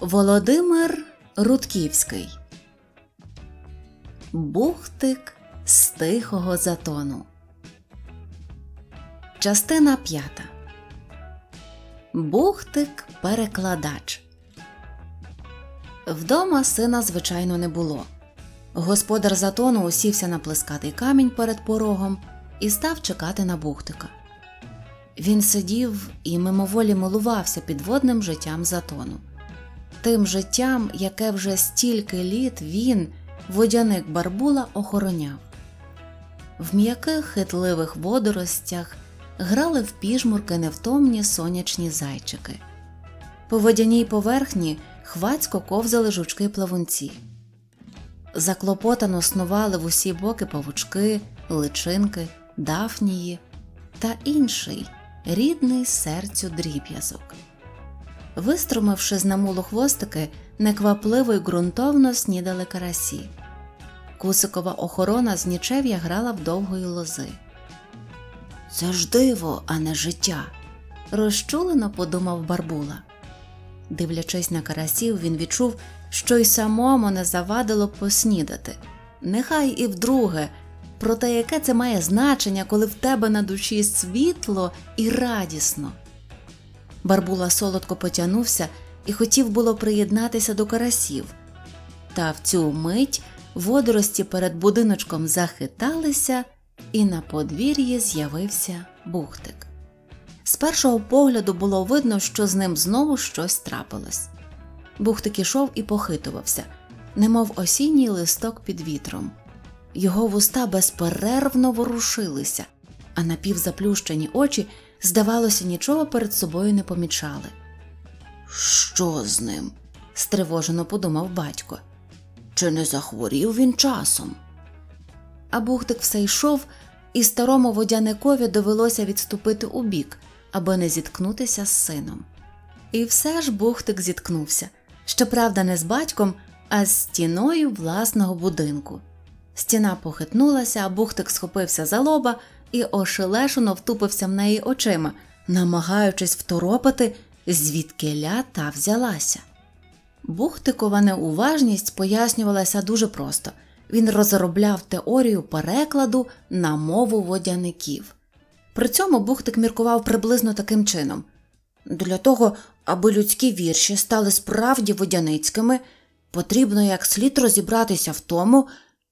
Володимир Рудківський Бухтик з тихого затону. Частина п'ята. Бухтик перекладач. Вдома сина, звичайно, не було. Господар затону усівся на плескатий камінь перед порогом і став чекати на бухтика. Він сидів і мимоволі милувався підводним життям затону тим життям, яке вже стільки літ він, водяник барбула, охороняв. В м'яких хитливих водоростях грали в піжмурки невтомні сонячні зайчики. По водяній поверхні хвацько ковзали жучки плавунці. Заклопотано снували в усі боки павучки, личинки, дафнії та інший рідний серцю дріб'язок виструмивши з хвостики, неквапливо й ґрунтовно снідали карасі. Кусикова охорона з нічев'я грала в довгої лози. Це ж диво, а не життя, розчулено подумав Барбула. Дивлячись на карасів, він відчув, що й самому не завадило поснідати. Нехай і вдруге, проте яке це має значення, коли в тебе на душі світло і радісно. Барбула солодко потягнувся і хотів було приєднатися до карасів. Та в цю мить водорості перед будиночком захиталися, і на подвір'ї з'явився бухтик. З першого погляду було видно, що з ним знову щось трапилось. Бухтик ішов і похитувався, немов осінній листок під вітром. Його вуста безперервно ворушилися, а напівзаплющені очі здавалося, нічого перед собою не помічали. Що з ним? стривожено подумав батько. Чи не захворів він часом? А Бухтик все йшов, і старому водяникові довелося відступити у бік, аби не зіткнутися з сином. І все ж Бухтик зіткнувся щоправда, не з батьком, а з стіною власного будинку. Стіна похитнулася, а Бухтик схопився за лоба і ошелешено втупився в неї очима, намагаючись второпати, звідки ля та взялася. Бухтикова неуважність пояснювалася дуже просто він розробляв теорію перекладу на мову водяників. При цьому Бухтик міркував приблизно таким чином для того, аби людські вірші стали справді водяницькими, потрібно як слід розібратися в тому,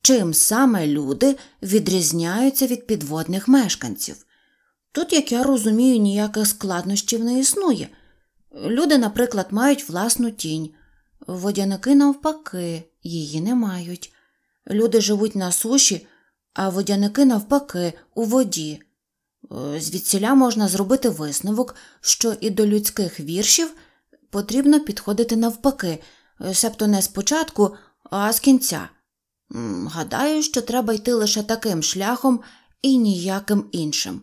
чим саме люди відрізняються від підводних мешканців. Тут, як я розумію, ніяких складнощів не існує. Люди, наприклад, мають власну тінь, водяники, навпаки, її не мають. Люди живуть на суші, а водяники, навпаки, у воді. Е, звідсіля можна зробити висновок, що і до людських віршів потрібно підходити навпаки, е, себто не спочатку, а з кінця. Гадаю, що треба йти лише таким шляхом і ніяким іншим.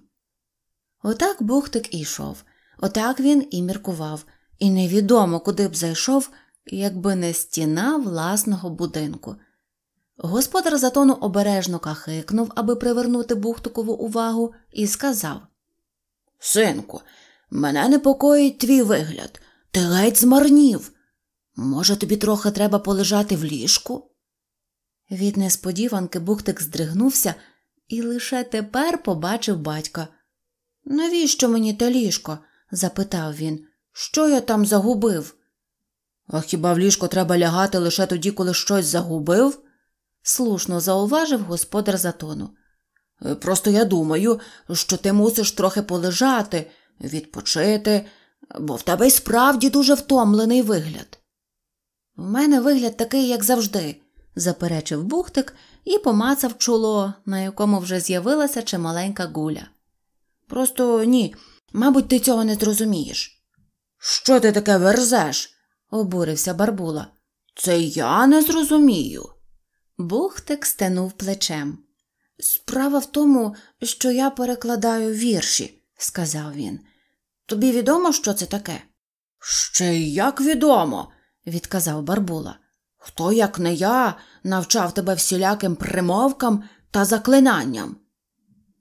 Отак Бухтик ішов, отак він і міркував, і невідомо, куди б зайшов, якби не стіна власного будинку. Господар затону обережно кахикнув, аби привернути Бухтикову увагу, і сказав Синку, мене непокоїть твій вигляд, ти ледь змарнів. Може, тобі трохи треба полежати в ліжку? Від несподіванки Бухтик здригнувся і лише тепер побачив батька. Навіщо мені те ліжко? запитав він. Що я там загубив? А хіба в ліжко треба лягати лише тоді, коли щось загубив? слушно зауважив господар затону. «Е, Просто я думаю, що ти мусиш трохи полежати, відпочити, бо в тебе й справді дуже втомлений вигляд. У мене вигляд такий, як завжди, заперечив бухтик і помацав чоло, на якому вже з'явилася чималенька гуля. Просто ні, мабуть, ти цього не зрозумієш. Що ти таке верзеш? обурився барбула. Це я не зрозумію. Бухтик стенув плечем. Справа в тому, що я перекладаю вірші, сказав він. Тобі відомо, що це таке? Ще як відомо, відказав барбула. Хто, як не я, навчав тебе всіляким примовкам та заклинанням?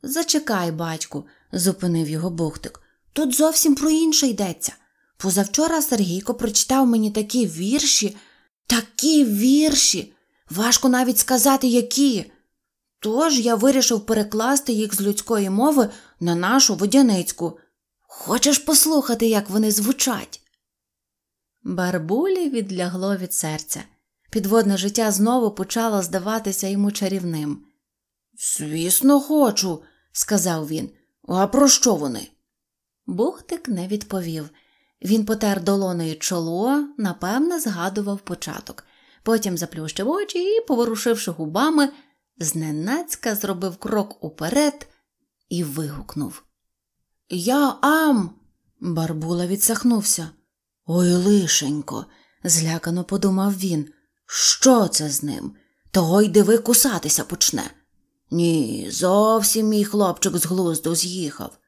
Зачекай, батьку, зупинив його бухтик. Тут зовсім про інше йдеться. Позавчора Сергійко прочитав мені такі вірші, такі вірші. Важко навіть сказати, які. Тож я вирішив перекласти їх з людської мови на нашу водяницьку. Хочеш послухати, як вони звучать? Барбулі відлягло від серця. Підводне життя знову почало здаватися йому чарівним. Звісно, хочу, сказав він. А про що вони? Бухтик не відповів. Він потер долоною чоло, напевне, згадував початок. Потім заплющив очі і, поворушивши губами, зненацька зробив крок уперед і вигукнув. Я ам. Барбула відсахнувся. Ой, лишенько, злякано подумав він. Що це з ним? Того й диви кусатися почне. Ні, зовсім мій хлопчик з глузду з'їхав.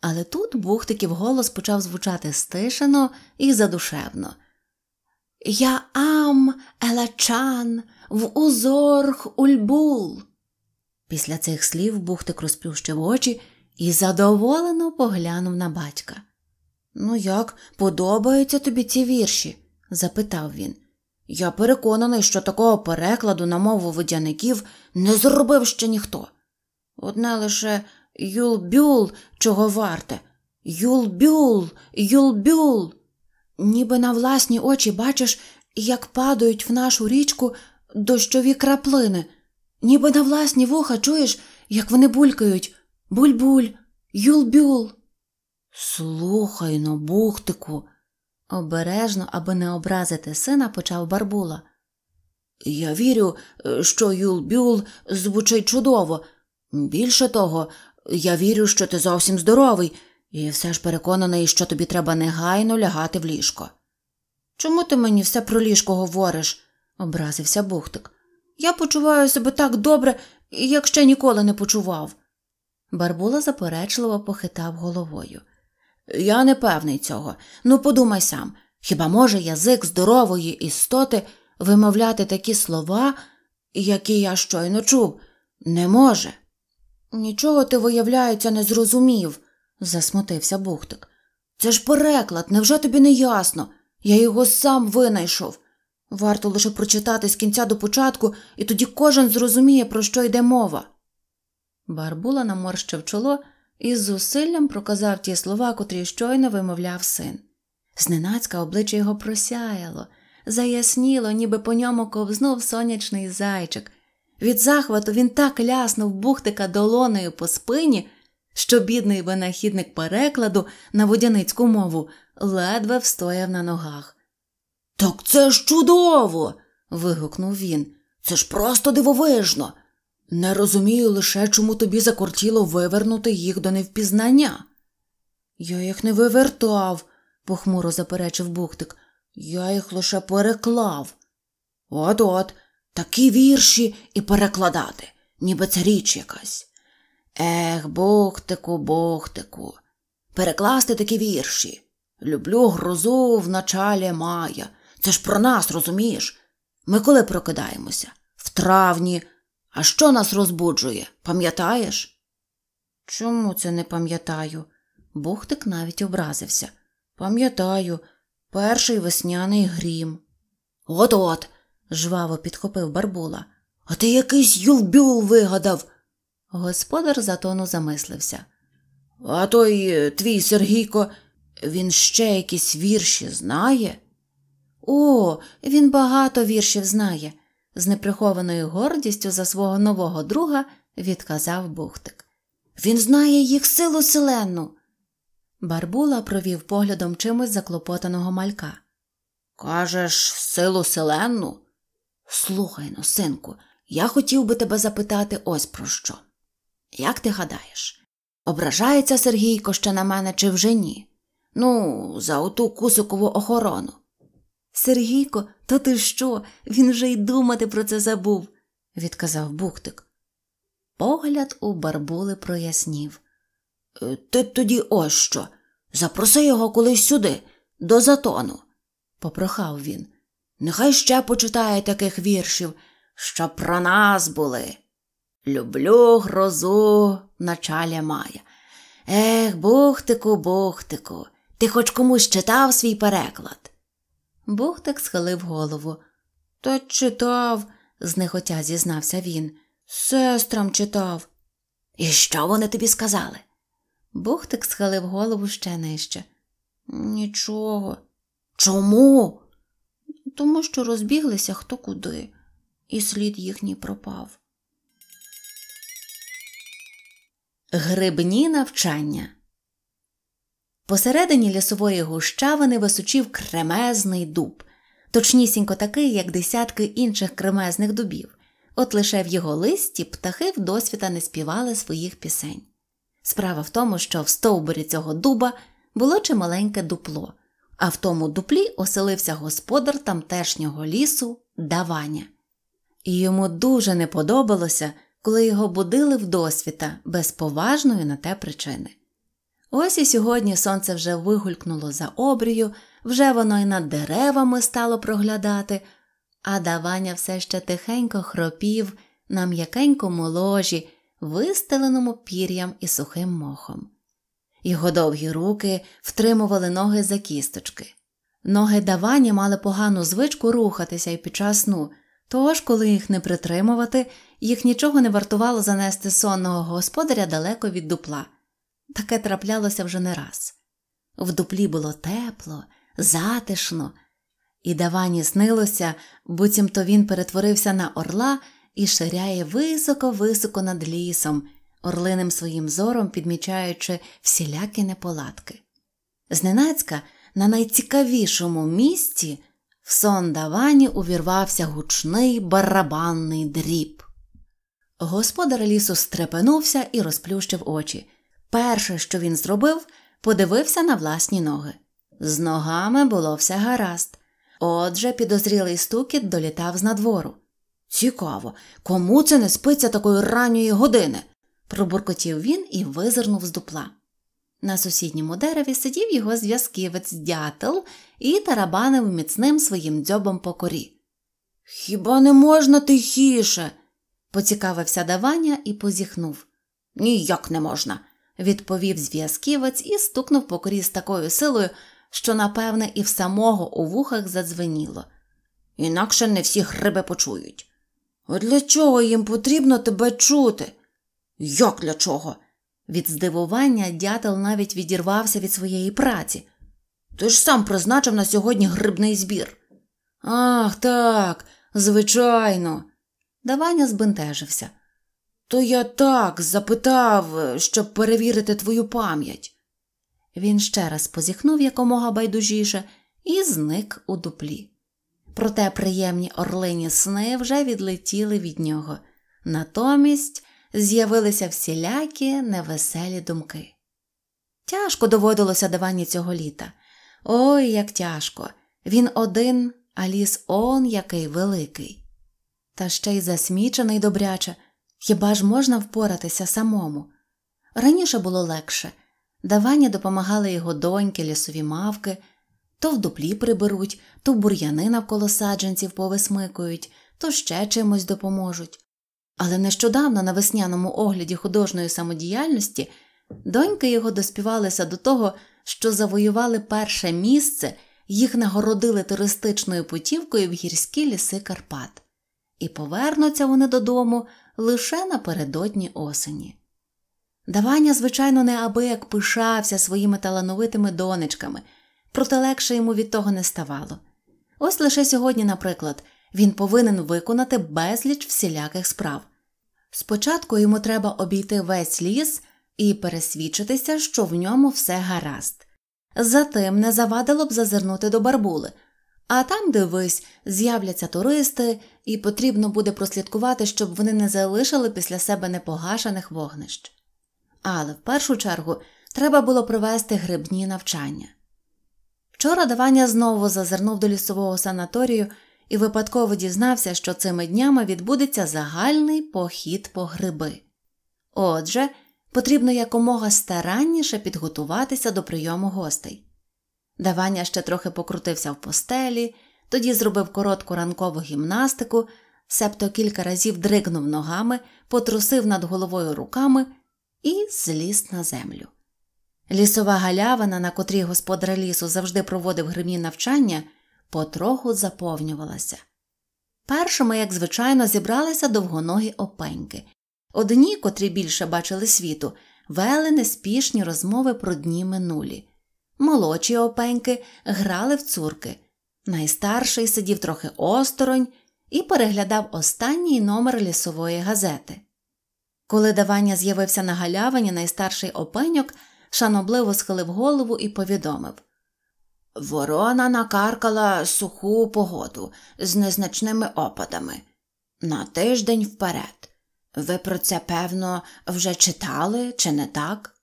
Але тут Бухтиків голос почав звучати стишено і задушевно. Я ам, елачан, в узорх ульбул. Після цих слів Бухтик розплющив очі і задоволено поглянув на батька. Ну, як подобаються тобі ці вірші? запитав він. Я переконаний, що такого перекладу на мову водяників не зробив ще ніхто. Одне лише юлбюл чого варте, юлбюл, юлбюл. Ніби на власні очі бачиш, як падають в нашу річку дощові краплини, ніби на власні вуха чуєш, як вони булькають Бульбуль, буль юлбюл. Слухай но, бухтику, Обережно, аби не образити сина, почав Барбула. Я вірю, що Юлбюл звучить чудово. Більше того, я вірю, що ти зовсім здоровий, і все ж переконаний, що тобі треба негайно лягати в ліжко. Чому ти мені все про ліжко говориш? образився Бухтик. Я почуваю себе так добре, як ще ніколи не почував. Барбула заперечливо похитав головою. Я не певний цього. Ну подумай сам, хіба може язик здорової істоти вимовляти такі слова, які я щойно чув? Не може. Нічого ти, виявляється, не зрозумів, засмутився Бухтик. Це ж переклад, невже тобі не ясно? Я його сам винайшов. Варто лише прочитати з кінця до початку, і тоді кожен зрозуміє, про що йде мова. Барбула наморщив чоло із зусиллям проказав ті слова, котрі щойно вимовляв син. Зненацька обличчя його просяяло, заясніло, ніби по ньому ковзнув сонячний зайчик. Від захвату він так ляснув бухтика долонею по спині, що бідний винахідник перекладу на водяницьку мову ледве встояв на ногах. Так це ж чудово. вигукнув він. Це ж просто дивовижно. Не розумію лише, чому тобі закортіло вивернути їх до невпізнання. Я їх не вивертав, похмуро заперечив Бухтик. Я їх лише переклав. От от, такі вірші і перекладати, ніби це річ якась. Ех, Бухтику, Бухтику, перекласти такі вірші. Люблю грозу в началі мая. Це ж про нас, розумієш? Ми коли прокидаємося? В травні. А що нас розбуджує, пам'ятаєш? Чому це не пам'ятаю? Бухтик навіть образився. Пам'ятаю, перший весняний грім. От от, жваво підхопив Барбула. А ти якийсь ювбю вигадав. Господар затону замислився. А той твій Сергійко, він ще якісь вірші знає? О, він багато віршів знає з неприхованою гордістю за свого нового друга відказав Бухтик. Він знає їх силу селену. Барбула провів поглядом чимось заклопотаного малька. Кажеш, силу селену? Слухай ну, синку, я хотів би тебе запитати ось про що. Як ти гадаєш, ображається Сергійко ще на мене, чи вже ні? Ну, за оту кусикову охорону. Сергійко, то ти що? Він вже й думати про це забув, відказав Бухтик. Погляд у барбули прояснів. «Е, ти тоді ось що. Запроси його колись сюди, до затону, попрохав він. Нехай ще почитає таких віршів, що про нас були. Люблю грозу началя мая. Ех, Бухтику, Бухтику, ти хоч комусь читав свій переклад. Бухтик схилив голову. Та читав, знехотя зізнався він. Сестрам читав. І що вони тобі сказали? Бухтик схилив голову ще нижче. Нічого. Чому? Тому що розбіглися хто куди, і слід їхній пропав. Грибні навчання. Посередині лісової гущавини височів кремезний дуб, точнісінько такий, як десятки інших кремезних дубів, от лише в його листі птахи вдосвіта не співали своїх пісень. Справа в тому, що в стовбурі цього дуба було чималеньке дупло, а в тому дуплі оселився господар тамтешнього лісу Даваня. І йому дуже не подобалося, коли його будили вдосвіта, без поважної на те причини. Ось і сьогодні сонце вже вигулькнуло за обрію, вже воно й над деревами стало проглядати, а давання все ще тихенько хропів на м'якенькому ложі, вистеленому пір'ям і сухим мохом. Його довгі руки втримували ноги за кісточки. Ноги давані мали погану звичку рухатися і під час сну, тож, коли їх не притримувати, їх нічого не вартувало занести сонного господаря далеко від дупла. Таке траплялося вже не раз. В дуплі було тепло, затишно, і давані снилося, буцімто він перетворився на орла і ширяє високо-високо над лісом, орлиним своїм зором підмічаючи всілякі неполадки. Зненацька на найцікавішому місці в сон давані увірвався гучний барабанний дріб. Господар лісу стрепенувся і розплющив очі. Перше, що він зробив, подивився на власні ноги. З ногами було все гаразд. Отже, підозрілий стукіт долітав з надвору. Цікаво, кому це не спиться такої ранньої години? пробуркотів він і визирнув з дупла. На сусідньому дереві сидів його зв'язківець дятел і тарабанив міцним своїм дзьобом по корі. Хіба не можна тихіше? поцікавився давання і позіхнув. Ніяк не можна відповів зв'язківець і стукнув по корі з такою силою, що, напевне, і в самого у вухах задзвеніло. Інакше не всі гриби почують. От Для чого їм потрібно тебе чути? Як для чого? Від здивування дятел навіть відірвався від своєї праці. Ти ж сам призначив на сьогодні грибний збір. Ах, так, звичайно. Даваня збентежився. То я так запитав, щоб перевірити твою пам'ять. Він ще раз позіхнув якомога байдужіше і зник у дуплі. Проте приємні орлині сни вже відлетіли від нього, натомість з'явилися всілякі невеселі думки. Тяжко доводилося даванні цього літа. Ой, як тяжко! Він один, а ліс он який великий. Та ще й засмічений добряче. Хіба ж можна впоратися самому? Раніше було легше давання допомагали його доньки, лісові мавки, то в дуплі приберуть, то бур'яни навколо саджанців повисмикують, то ще чимось допоможуть. Але нещодавно на весняному огляді художньої самодіяльності доньки його доспівалися до того, що завоювали перше місце, їх нагородили туристичною путівкою в гірські ліси Карпат, і повернуться вони додому лише напередодні осені. Давання, звичайно, неабияк пишався своїми талановитими донечками, проте легше йому від того не ставало. Ось лише сьогодні, наприклад, він повинен виконати безліч всіляких справ. Спочатку йому треба обійти весь ліс і пересвідчитися, що в ньому все гаразд. Затим не завадило б зазирнути до барбули, а там, дивись, з'являться туристи, і потрібно буде прослідкувати, щоб вони не залишили після себе непогашених вогнищ. Але в першу чергу треба було провести грибні навчання. Вчора давання знову зазирнув до лісового санаторію і випадково дізнався, що цими днями відбудеться загальний похід по гриби. Отже, потрібно якомога старанніше підготуватися до прийому гостей. Давання ще трохи покрутився в постелі, тоді зробив коротку ранкову гімнастику, себто кілька разів дригнув ногами, потрусив над головою руками і зліз на землю. Лісова галявина, на котрій господар лісу завжди проводив гримні навчання, потроху заповнювалася. Першими, як звичайно, зібралися довгоногі опеньки. Одні, котрі більше бачили світу, вели неспішні розмови про дні минулі. Молодші опеньки грали в цурки, Найстарший сидів трохи осторонь і переглядав останній номер лісової газети. Коли давання з'явився на галявині, найстарший опеньок шанобливо схилив голову і повідомив Ворона накаркала суху погоду з незначними опадами. На тиждень вперед. Ви про це, певно, вже читали, чи не так?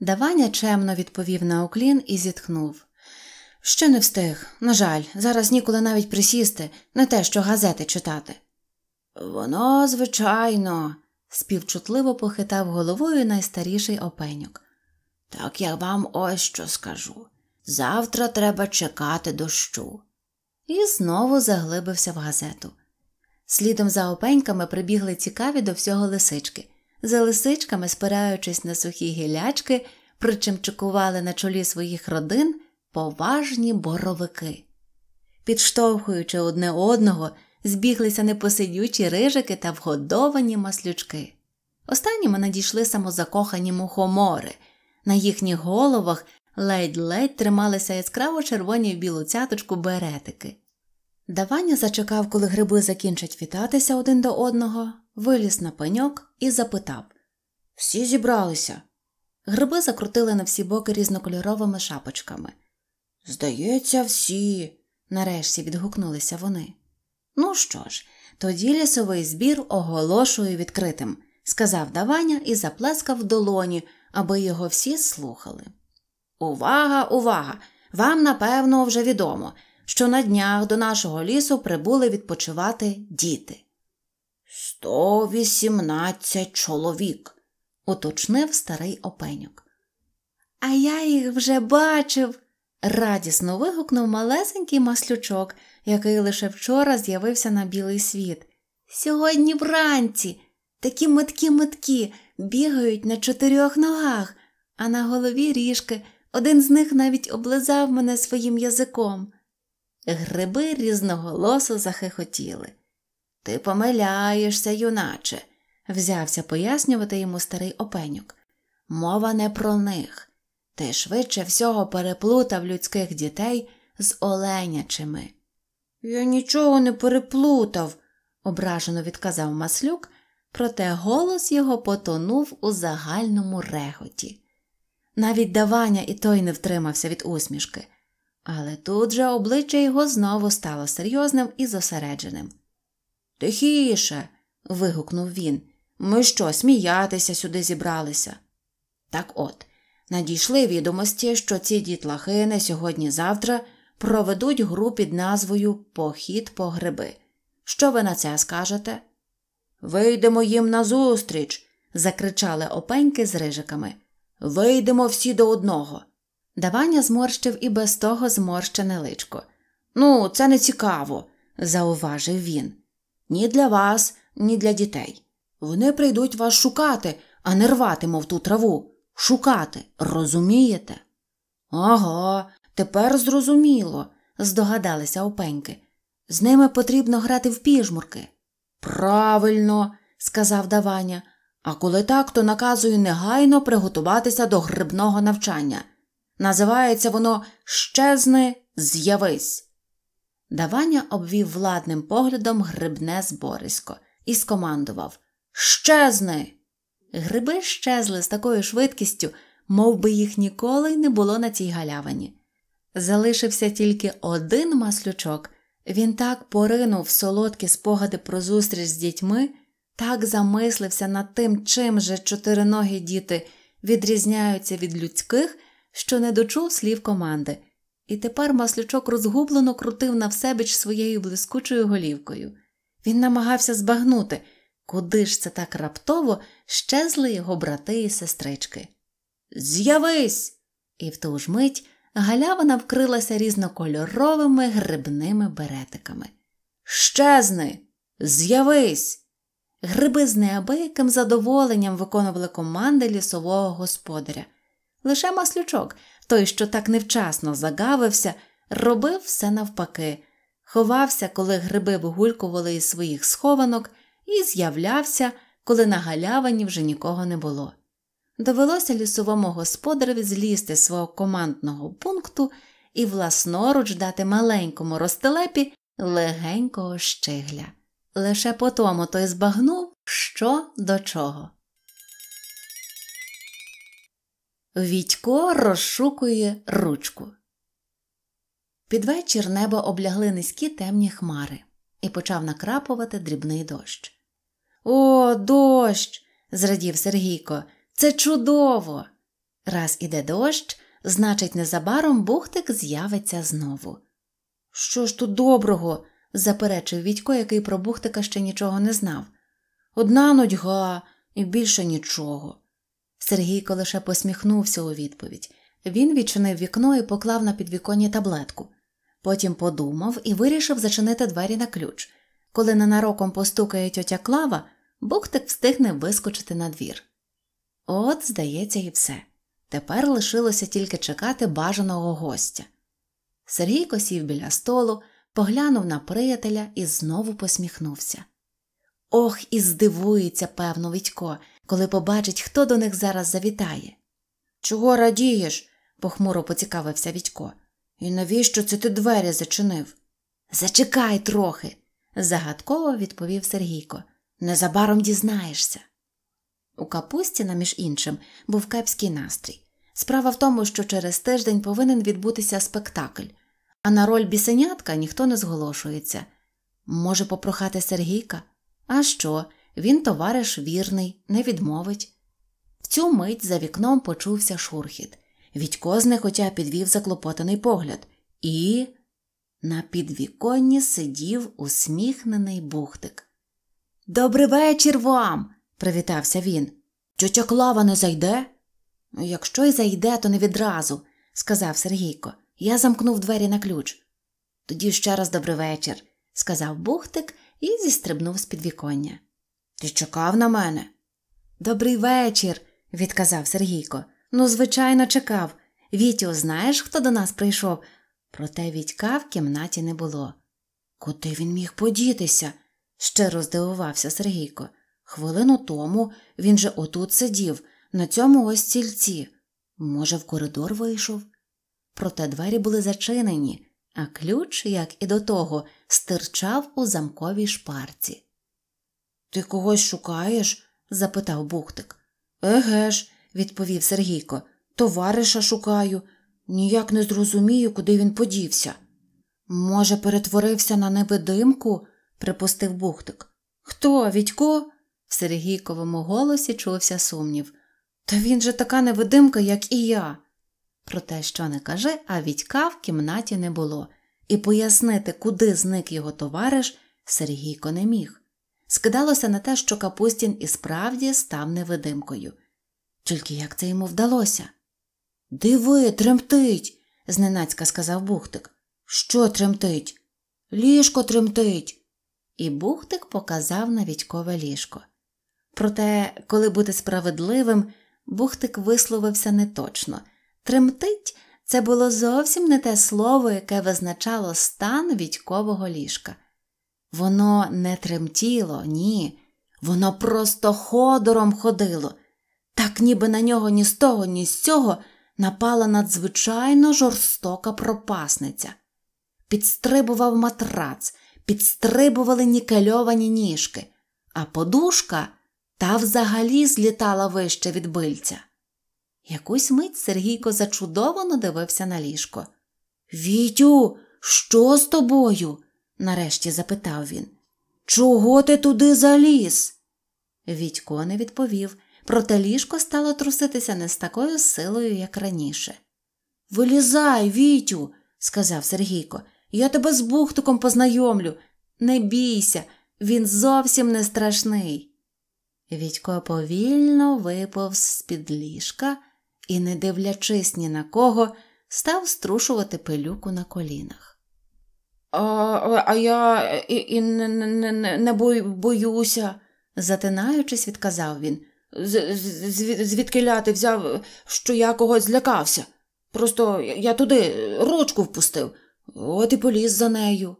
Даваня чемно відповів на уклін і зітхнув. Ще не встиг. На жаль, зараз ніколи навіть присісти, не те, що газети читати. Воно, звичайно, співчутливо похитав головою найстаріший опенюк. Так я вам ось що скажу. Завтра треба чекати дощу. І знову заглибився в газету. Слідом за опеньками прибігли цікаві до всього лисички. За лисичками, спираючись на сухі гілячки, причимчикували на чолі своїх родин поважні боровики. Підштовхуючи одне одного, збіглися непосидючі рижики та вгодовані маслючки. Останніми надійшли самозакохані мухомори. На їхніх головах ледь-ледь трималися яскраво червоні в білу цяточку беретики. Давання зачекав, коли гриби закінчать вітатися один до одного, виліз на пеньок і запитав Всі зібралися. Гриби закрутили на всі боки різнокольоровими шапочками. Здається, всі, нарешті відгукнулися вони. Ну що ж, тоді лісовий збір оголошую відкритим, сказав Даваня і заплескав в долоні, аби його всі слухали. Увага, увага! Вам, напевно, вже відомо, що на днях до нашого лісу прибули відпочивати діти. Сто вісімнадцять чоловік, уточнив старий опенюк. А я їх вже бачив, Радісно вигукнув малесенький маслючок, який лише вчора з'явився на білий світ. Сьогодні вранці такі меткі меткі бігають на чотирьох ногах, а на голові ріжки один з них навіть облизав мене своїм язиком. Гриби різноголосо захихотіли. Ти помиляєшся, юначе, взявся пояснювати йому старий опенюк. Мова не про них ти швидше всього переплутав людських дітей з оленячими. Я нічого не переплутав, ображено відказав Маслюк, проте голос його потонув у загальному реготі. Навіть давання і той не втримався від усмішки, але тут же обличчя його знову стало серйозним і зосередженим. Тихіше. вигукнув він. Ми що, сміятися сюди зібралися? Так от, Надійшли відомості, що ці дітлахи не сьогодні-завтра проведуть гру під назвою Похід по гриби. Що ви на це скажете? Вийдемо їм назустріч, закричали опеньки з рижиками. Вийдемо всі до одного. Даваня зморщив і без того зморщене личко. Ну, це не цікаво, зауважив він. Ні для вас, ні для дітей. Вони прийдуть вас шукати, а не рватимов ту траву шукати, розумієте? Ага, тепер зрозуміло, здогадалися опеньки. З ними потрібно грати в піжмурки. Правильно, сказав Даваня, а коли так, то наказую негайно приготуватися до грибного навчання. Називається воно Щезни, з'явись. Даваня обвів владним поглядом грибне зборисько і скомандував Щезни! Гриби щезли з такою швидкістю, мов би їх ніколи й не було на цій галявині. Залишився тільки один маслючок. Він так поринув солодкі спогади про зустріч з дітьми, так замислився над тим, чим же чотириногі діти відрізняються від людських, що не дочув слів команди, і тепер маслючок розгублено крутив навсебіч своєю блискучою голівкою. Він намагався збагнути, куди ж це так раптово щезли його брати і сестрички. З'явись! І в ту ж мить галявина вкрилася різнокольоровими грибними беретиками. Щезни! З'явись! Гриби з неабияким задоволенням виконували команди лісового господаря. Лише маслючок, той, що так невчасно загавився, робив все навпаки, ховався, коли гриби вигулькували із своїх схованок, і з'являвся, коли на галявині вже нікого не було. Довелося лісовому господареві злізти з свого командного пункту і власноруч дати маленькому ростелепі легенького щегля. Лише по тому той збагнув, що до чого. Вітько розшукує ручку. Під вечір небо облягли низькі темні хмари і почав накрапувати дрібний дощ. О, дощ! зрадів Сергійко. Це чудово! Раз іде дощ, значить, незабаром бухтик з'явиться знову. Що ж тут доброго? заперечив Відько, який про бухтика ще нічого не знав. Одна нудьга і більше нічого. Сергійко лише посміхнувся у відповідь. Він відчинив вікно і поклав на підвіконні таблетку. Потім подумав і вирішив зачинити двері на ключ. Коли ненароком постукає тьотя Клава, Бухтик встигне вискочити на двір. От, здається, і все. Тепер лишилося тільки чекати бажаного гостя. Сергійко сів біля столу, поглянув на приятеля і знову посміхнувся. Ох, і здивується, певно, Вітько, коли побачить, хто до них зараз завітає. Чого радієш? похмуро поцікавився Відько. І навіщо це ти двері зачинив? Зачекай трохи, загадково відповів Сергійко. Незабаром дізнаєшся. У Капустіна, між іншим, був кепський настрій. Справа в тому, що через тиждень повинен відбутися спектакль, а на роль бісенятка ніхто не зголошується. Може, попрохати Сергійка? А що? Він товариш вірний, не відмовить. В цю мить за вікном почувся шурхіт. Відько знехотя підвів заклопотаний погляд, і на підвіконні сидів усміхнений бухтик. Добрий вечір вам, привітався він. Тьотя Клава не зайде? Якщо й зайде, то не відразу, сказав Сергійко. Я замкнув двері на ключ. Тоді ще раз добрий вечір, сказав Бухтик і зістрибнув з підвіконня. Ти чекав на мене? Добрий вечір, відказав Сергійко. Ну, звичайно, чекав. Вітю, знаєш, хто до нас прийшов? Проте Вітька в кімнаті не було. Куди він міг подітися? Щиро здивувався Сергійко. Хвилину тому він же отут сидів, на цьому ось стільці. Може, в коридор вийшов? Проте двері були зачинені, а ключ, як і до того, стирчав у замковій шпарці. Ти когось шукаєш? запитав Бухтик. Еге ж, відповів Сергійко, товариша шукаю. Ніяк не зрозумію, куди він подівся. Може, перетворився на невидимку? припустив Бухтик. Хто, Відько? В Сергійковому голосі чувся сумнів. Та він же така невидимка, як і я. Про те, що не каже, а Відька в кімнаті не було, і пояснити, куди зник його товариш, Сергійко не міг. Скидалося на те, що Капустін і справді став невидимкою. Тільки як це йому вдалося? Диви, тремтить, зненацька сказав Бухтик. Що тремтить? Ліжко тремтить і бухтик показав на Вітькове ліжко. Проте, коли бути справедливим, бухтик висловився неточно тремтить це було зовсім не те слово, яке визначало стан Вітькового ліжка. Воно не тремтіло, ні, воно просто ходором ходило, так ніби на нього ні з того, ні з цього напала надзвичайно жорстока пропасниця. Підстрибував матрац, підстрибували нікельовані ніжки, а подушка та взагалі злітала вище від бильця. Якусь мить Сергійко зачудовано дивився на ліжко. Вітю, що з тобою? нарешті запитав він. Чого ти туди заліз? Вітько не відповів, проте ліжко стало труситися не з такою силою, як раніше. Вилізай, Вітю, сказав Сергійко, я тебе з бухтуком познайомлю. Не бійся, він зовсім не страшний. Відько повільно виповз з під ліжка і, не дивлячись ні на кого, став струшувати пилюку на колінах. А а я і, і не, не, не, не боюся, затинаючись, відказав він. Звідки ляти взяв, що я когось злякався. Просто я туди ручку впустив. От і поліз за нею.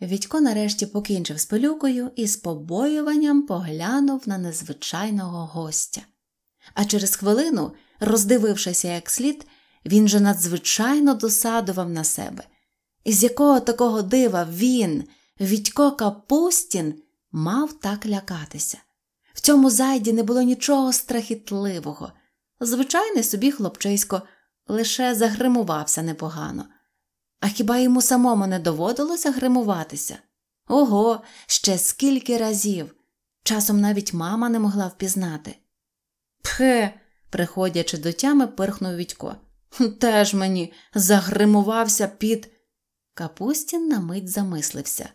Відько нарешті покінчив з пилюкою і з побоюванням поглянув на незвичайного гостя. А через хвилину, роздивившися як слід, він же надзвичайно досадував на себе. Із якого такого дива він, Відько Капустін, мав так лякатися. В цьому зайді не було нічого страхітливого. Звичайний собі хлопчисько лише загримувався непогано. А хіба йому самому не доводилося гримуватися? Ого, ще скільки разів. Часом навіть мама не могла впізнати. Пхе, приходячи до тями, пирхнув Відько. Теж мені загримувався під. Капустін на мить замислився.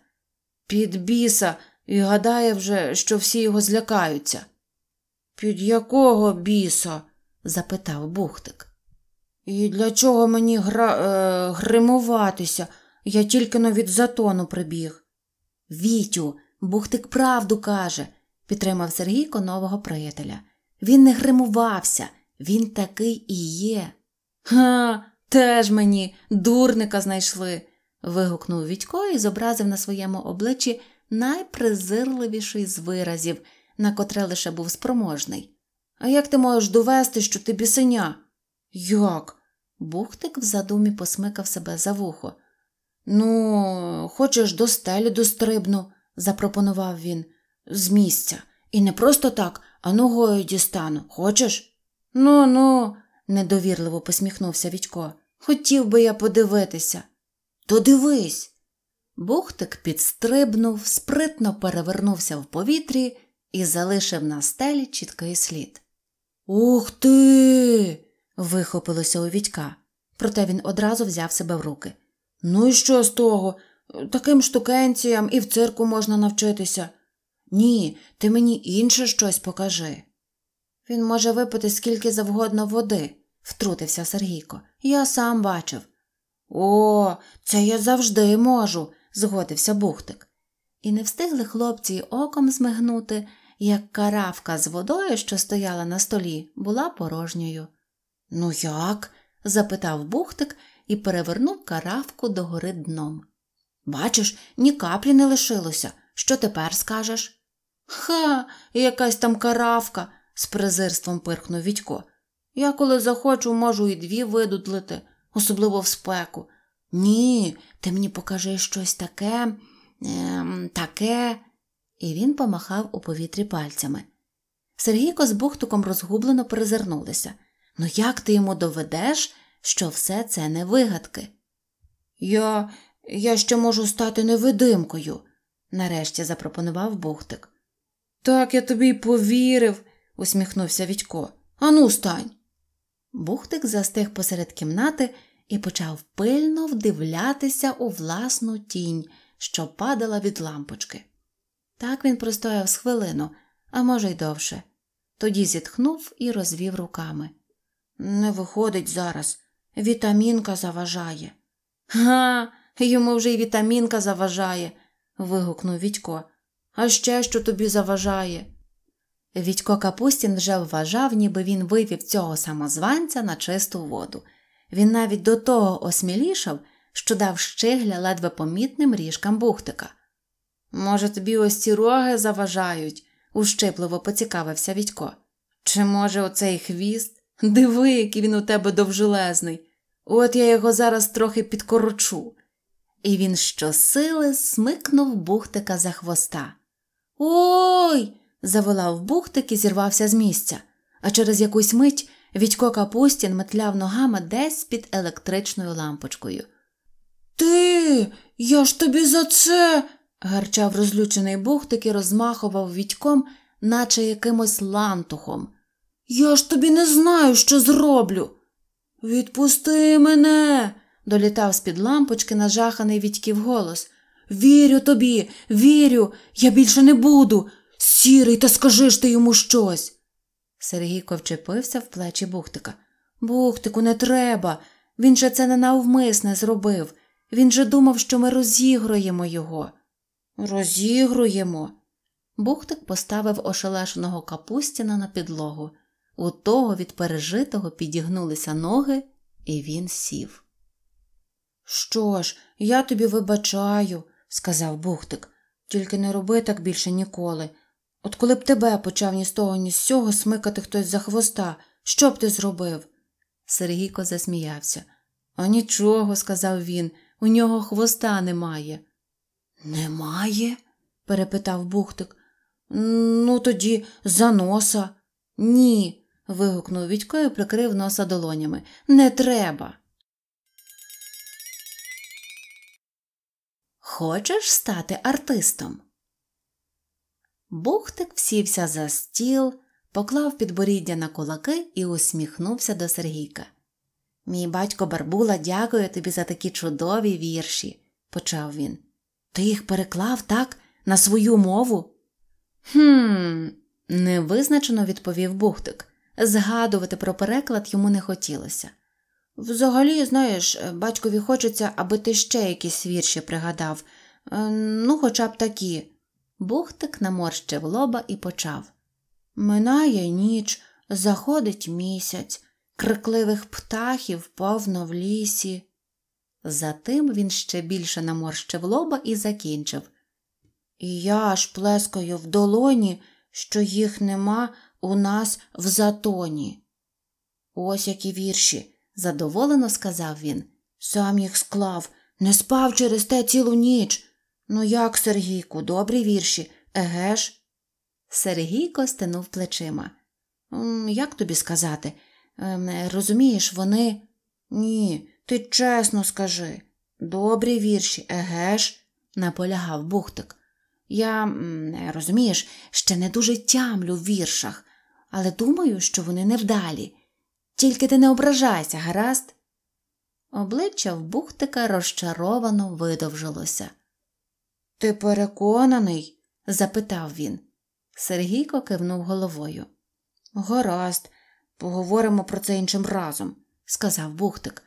Під біса і гадає вже, що всі його злякаються. Під якого біса? запитав Бухтик. І для чого мені гра... Е... гримуватися? Я тільки но від затону прибіг. Вітю, бухтик правду каже, підтримав Сергійко нового приятеля. Він не гримувався, він такий і є. Ха, теж мені дурника знайшли. вигукнув Вітько і зобразив на своєму обличчі найпризирливіший з виразів, на котре лише був спроможний. А як ти можеш довести, що ти бісеня? Як? Бухтик в задумі посмикав себе за вухо. Ну, хочеш до стелі дострибну, запропонував він, з місця. І не просто так, а ногою дістану. Хочеш? Ну, ну, недовірливо посміхнувся Вітько. Хотів би я подивитися. То дивись. Бухтик підстрибнув, спритно перевернувся в повітрі і залишив на стелі чіткий слід. Ух ти! вихопилося у Вітька, проте він одразу взяв себе в руки. Ну і що з того? Таким штукенціям і в цирку можна навчитися. Ні, ти мені інше щось покажи. Він може випити скільки завгодно води, втрутився Сергійко. Я сам бачив. О, це я завжди можу, згодився Бухтик. І не встигли хлопці оком змигнути, як каравка з водою, що стояла на столі, була порожньою. Ну як? запитав бухтик і перевернув каравку догори дном. Бачиш, ні каплі не лишилося. Що тепер скажеш? Ха, якась там каравка, з презирством пирхнув Відько. Я, коли захочу, можу і дві видудлити, особливо в спеку. Ні, ти мені покажи щось таке, ем, таке. І він помахав у повітрі пальцями. Сергійко з бухтуком розгублено перезирнулися. Ну як ти йому доведеш, що все це не вигадки? Я я ще можу стати невидимкою, нарешті запропонував Бухтик. Так я тобі й повірив, усміхнувся Вітько. Ану, стань. Бухтик застиг посеред кімнати і почав пильно вдивлятися у власну тінь, що падала від лампочки. Так він простояв з хвилину, а може, й довше. Тоді зітхнув і розвів руками. Не виходить зараз. Вітамінка заважає. Га, йому вже й вітамінка заважає. вигукнув Вітько. А ще що тобі заважає? Вітько Капустін вже вважав, ніби він вивів цього самозванця на чисту воду. Він навіть до того осмілішав, що дав щигля ледве помітним ріжкам бухтика. Може, тобі ось ці роги заважають? ущипливо поцікавився Відько. Чи, може, оцей хвіст? Диви, який він у тебе довжелезний. От я його зараз трохи підкорочу. І він щосили смикнув бухтика за хвоста. Ой! заволав бухтик і зірвався з місця, а через якусь мить Відько Капустін метляв ногами десь під електричною лампочкою. Ти, я ж тобі за це. гарчав розлючений бухтик і розмахував відьком, наче якимось лантухом. Я ж тобі не знаю, що зроблю. Відпусти мене, долітав з-під лампочки нажаханий відьків голос. Вірю тобі, вірю, я більше не буду. Сірий, та скажи ж ти йому щось. Сергій ковчепився в плечі Бухтика. Бухтику, не треба. Він же це ненавмисне зробив. Він же думав, що ми розігруємо його. Розігруємо. Бухтик поставив ошелешеного капустіна на підлогу. У того від пережитого підігнулися ноги, і він сів. Що ж, я тобі вибачаю, сказав Бухтик, тільки не роби так більше ніколи. От коли б тебе почав ні з того, ні з сього смикати хтось за хвоста, що б ти зробив? Сергійко засміявся. А нічого, сказав він, у нього хвоста немає. Немає? перепитав Бухтик. Ну, тоді за носа. Ні, вигукнув відько і прикрив носа долонями. Не треба. Хочеш стати артистом? Бухтик всівся за стіл, поклав підборіддя на кулаки і усміхнувся до Сергійка. Мій батько Барбула дякує тобі за такі чудові вірші, почав він. Ти їх переклав так на свою мову? Хм, невизначено відповів Бухтик. Згадувати про переклад йому не хотілося. Взагалі, знаєш, батькові хочеться, аби ти ще якісь вірші пригадав, е, ну, хоча б такі. Бухтик наморщив лоба і почав Минає ніч, заходить місяць, крикливих птахів повно в лісі. Затим він ще більше наморщив лоба і закінчив. І я аж плескаю в долоні, що їх нема у нас в затоні. Ось які вірші, задоволено сказав він. Сам їх склав, не спав через те цілу ніч. Ну як, Сергійку, добрі вірші, еге ж? Сергійко стенув плечима. Як тобі сказати? Ем, розумієш, вони. Ні, ти чесно скажи. Добрі вірші, еге ж? наполягав Бухтик. Я, розумієш, ще не дуже тямлю в віршах, але думаю, що вони невдалі. Тільки ти не ображайся, гаразд. Обличчя в бухтика розчаровано видовжилося. Ти переконаний? запитав він. Сергійко кивнув головою. Гаразд, поговоримо про це іншим разом, сказав бухтик.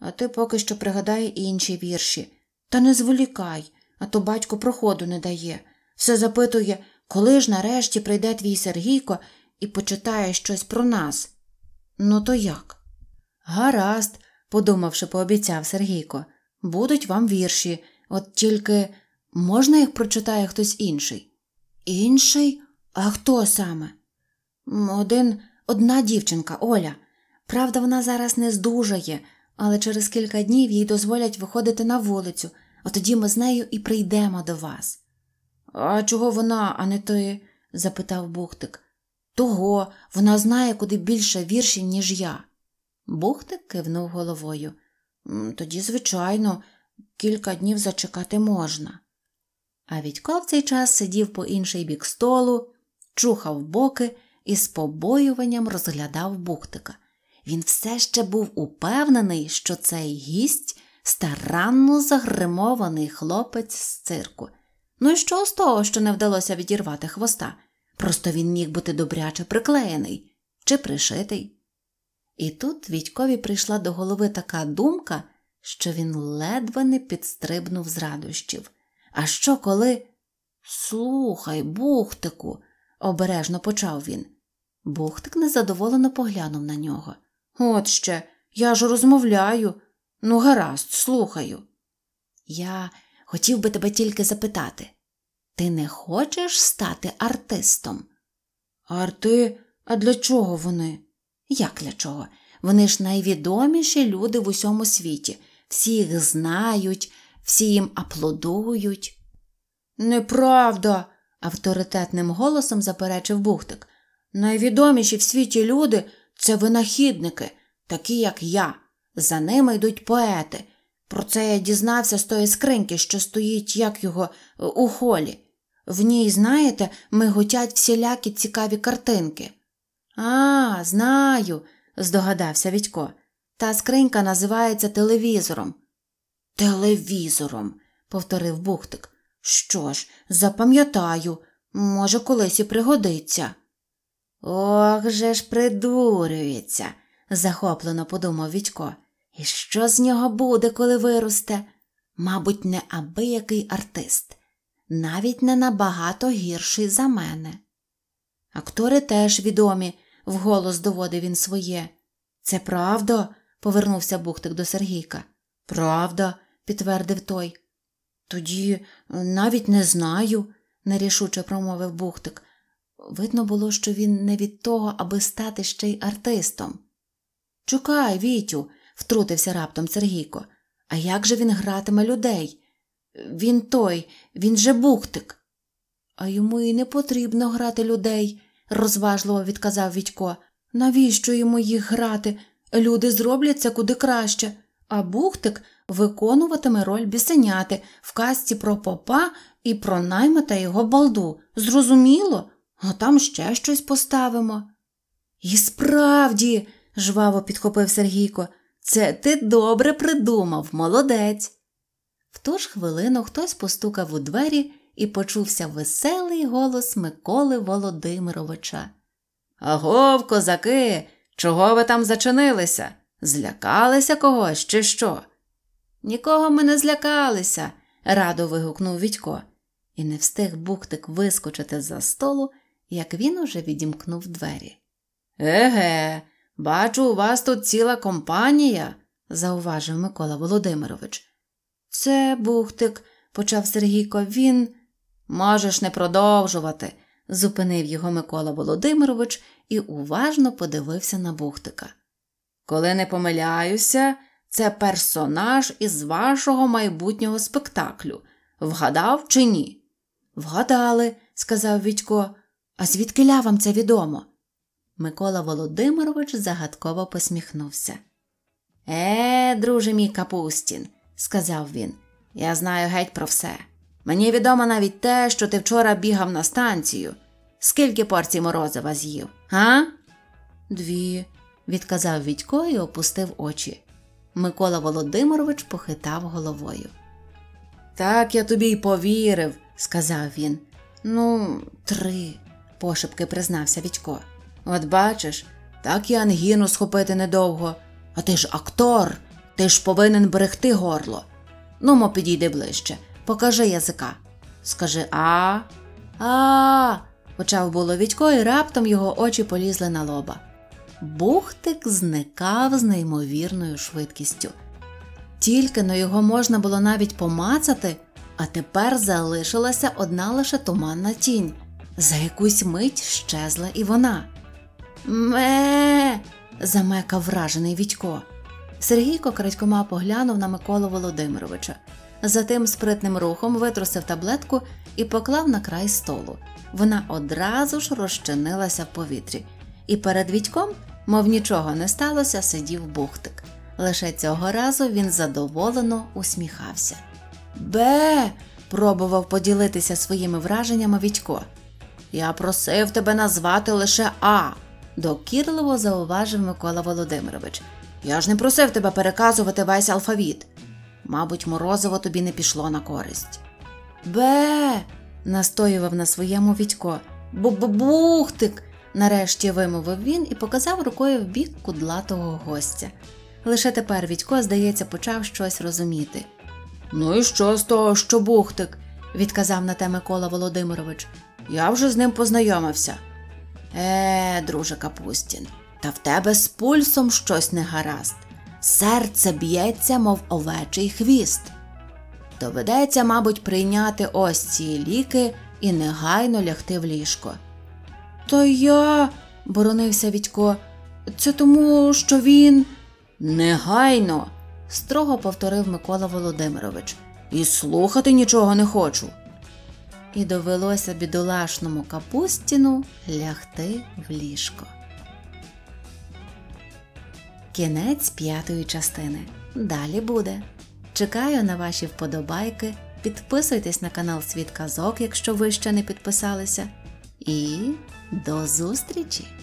А ти поки що пригадай інші вірші. Та не зволікай, а то батько проходу не дає. Все запитує, коли ж нарешті прийде твій Сергійко і почитає щось про нас. Ну то як? Гаразд, подумавши, пообіцяв Сергійко, будуть вам вірші, от тільки можна їх прочитає хтось інший? Інший? А хто саме? Один, одна дівчинка, Оля. Правда, вона зараз не здужає, але через кілька днів їй дозволять виходити на вулицю, а тоді ми з нею і прийдемо до вас. А чого вона, а не ти? запитав Бухтик. Того вона знає куди більше віршів, ніж я. Бухтик кивнув головою. Тоді, звичайно, кілька днів зачекати можна. А Відько в цей час сидів по інший бік столу, чухав боки і з побоюванням розглядав бухтика. Він все ще був упевнений, що цей гість старанно загримований хлопець з цирку. Ну і що з того, що не вдалося відірвати хвоста? Просто він міг бути добряче приклеєний чи пришитий. І тут Вітькові прийшла до голови така думка, що він ледве не підстрибнув з радощів. А що, коли. Слухай, бухтику, обережно почав він. Бухтик незадоволено поглянув на нього. От ще, я ж розмовляю. Ну, гаразд, слухаю. Я хотів би тебе тільки запитати, ти не хочеш стати артистом? Арти, а для чого вони? Як для чого? Вони ж найвідоміші люди в усьому світі. Всі їх знають, всі їм аплодують. Неправда, авторитетним голосом заперечив Бухтик. Найвідоміші в світі люди це винахідники, такі як я. За ними йдуть поети. Про це я дізнався з тої скриньки, що стоїть, як його, е, у холі. В ній, знаєте, миготять всілякі цікаві картинки. А, знаю, здогадався Вітько. Та скринька називається телевізором. Телевізором, повторив Бухтик. Що ж, запам'ятаю, може, колись і пригодиться. Ох же ж придурюється, захоплено подумав Вітько. І що з нього буде, коли виросте? Мабуть, неабиякий артист навіть не набагато гірший за мене. Актори теж відомі, вголос доводив він своє. Це правда? повернувся Бухтик до Сергійка. Правда, підтвердив той. Тоді е, навіть не знаю, нерішуче промовив Бухтик. Видно було, що він не від того, аби стати ще й артистом. Чукай, Вітю, втрутився раптом Сергійко. А як же він гратиме людей? Він той, він же бухтик. А йому і не потрібно грати людей, розважливо відказав Відько. Навіщо йому їх грати? Люди зробляться куди краще, а бухтик виконуватиме роль бісеняти в казці про попа і про найма та його балду. Зрозуміло, а там ще щось поставимо. І справді, жваво підхопив Сергійко, це ти добре придумав, молодець. В ту ж хвилину хтось постукав у двері і почувся веселий голос Миколи Володимировича. Агов, козаки, чого ви там зачинилися? Злякалися когось, чи що? Нікого ми не злякалися, радо вигукнув Відько, і не встиг бухтик вискочити за столу, як він уже відімкнув двері. Еге, бачу, у вас тут ціла компанія, зауважив Микола Володимирович. Це бухтик, почав Сергійко, він. Можеш не продовжувати, зупинив його Микола Володимирович і уважно подивився на бухтика. Коли не помиляюся, це персонаж із вашого майбутнього спектаклю. Вгадав чи ні? Вгадали, сказав Вітько, а звідки ля вам це відомо? Микола Володимирович загадково посміхнувся. Е, друже мій Капустін, сказав він. Я знаю геть про все. Мені відомо навіть те, що ти вчора бігав на станцію. Скільки порцій морозива з'їв, га? Дві, відказав Відько і опустив очі. Микола Володимирович похитав головою. Так я тобі й повірив, сказав він. Ну, три, пошепки признався Відько. От бачиш, так і ангіну схопити недовго. А ти ж актор. Ти ж повинен берегти горло. Нумо, підійди ближче, покажи язика. Скажи а. А. почав було Вітько, і раптом його очі полізли на лоба. Бухтик зникав з неймовірною швидкістю. Тільки но його можна було навіть помацати, а тепер залишилася одна лише туманна тінь. За якусь мить щезла і вона. Ме. замекав вражений Вітько. Сергійко крадькома поглянув на Миколу Володимировича. Затим спритним рухом витрусив таблетку і поклав на край столу. Вона одразу ж розчинилася в повітрі, і перед Вітьком, мов нічого не сталося, сидів бухтик. Лише цього разу він задоволено усміхався. Бе. пробував поділитися своїми враженнями Вітько. Я просив тебе назвати лише А, докірливо зауважив Микола Володимирович. Я ж не просив тебе переказувати весь алфавіт. Мабуть, морозиво тобі не пішло на користь. Бе. настоював на своєму Відько. Бубухтик. нарешті вимовив він і показав рукою в бік кудлатого гостя. Лише тепер Вітько, здається, почав щось розуміти. Ну і що з того, що бухтик? відказав на те Микола Володимирович. Я вже з ним познайомився. Е, друже Капустін та в тебе з пульсом щось негаразд. Серце б'ється, мов овечий хвіст. Доведеться, мабуть, прийняти ось ці ліки і негайно лягти в ліжко. То я, боронився Вітько, це тому, що він. Негайно, строго повторив Микола Володимирович, і слухати нічого не хочу. І довелося бідолашному капустіну лягти в ліжко. Кінець п'ятої частини. Далі буде. Чекаю на ваші вподобайки. Підписуйтесь на канал Світ Казок, якщо ви ще не підписалися. І до зустрічі!